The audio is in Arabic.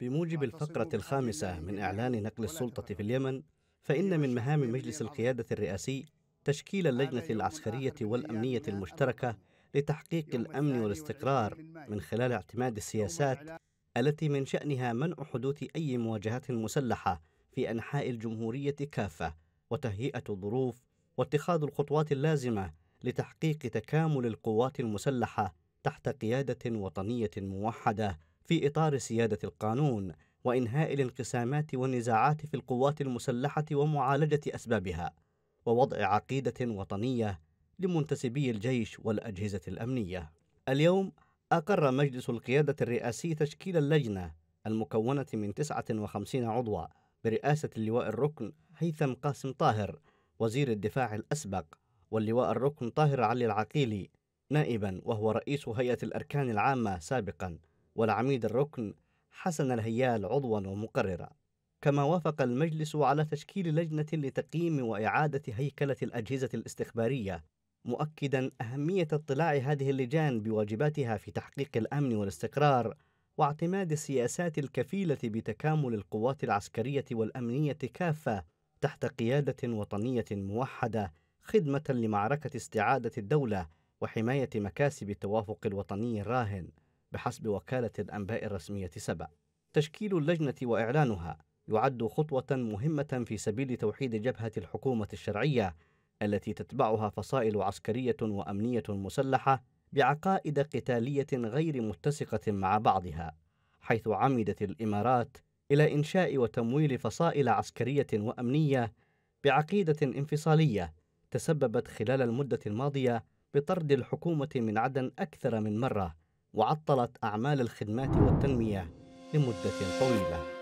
بموجب الفقرة الخامسة من إعلان نقل السلطة في اليمن فإن من مهام مجلس القيادة الرئاسي تشكيل اللجنة العسكرية والأمنية المشتركة لتحقيق الأمن والاستقرار من خلال اعتماد السياسات التي من شأنها منع حدوث أي مواجهات مسلحة في أنحاء الجمهورية كافة وتهيئة الظروف واتخاذ الخطوات اللازمة لتحقيق تكامل القوات المسلحة تحت قيادة وطنية موحدة في إطار سيادة القانون وإنهاء الانقسامات والنزاعات في القوات المسلحة ومعالجة أسبابها ووضع عقيدة وطنية لمنتسبي الجيش والأجهزة الأمنية. اليوم أقر مجلس القيادة الرئاسي تشكيل اللجنة المكونة من 59 عضوا برئاسة اللواء الركن هيثم قاسم طاهر وزير الدفاع الأسبق واللواء الركن طاهر علي العقيلي نائبا وهو رئيس هيئة الأركان العامة سابقا والعميد الركن حسن الهيال عضوا ومقررا كما وافق المجلس على تشكيل لجنة لتقييم وإعادة هيكلة الأجهزة الاستخبارية مؤكدا أهمية اطلاع هذه اللجان بواجباتها في تحقيق الأمن والاستقرار واعتماد السياسات الكفيلة بتكامل القوات العسكرية والأمنية كافة تحت قيادة وطنية موحدة خدمة لمعركة استعادة الدولة وحماية مكاسب التوافق الوطني الراهن بحسب وكالة الأنباء الرسمية سبأ. تشكيل اللجنة وإعلانها يعد خطوة مهمة في سبيل توحيد جبهة الحكومة الشرعية التي تتبعها فصائل عسكرية وأمنية مسلحة بعقائد قتالية غير متسقة مع بعضها، حيث عمدت الإمارات إلى إنشاء وتمويل فصائل عسكرية وأمنية بعقيدة انفصالية تسببت خلال المدة الماضية بطرد الحكومة من عدن أكثر من مرة وعطلت أعمال الخدمات والتنمية لمدة طويلة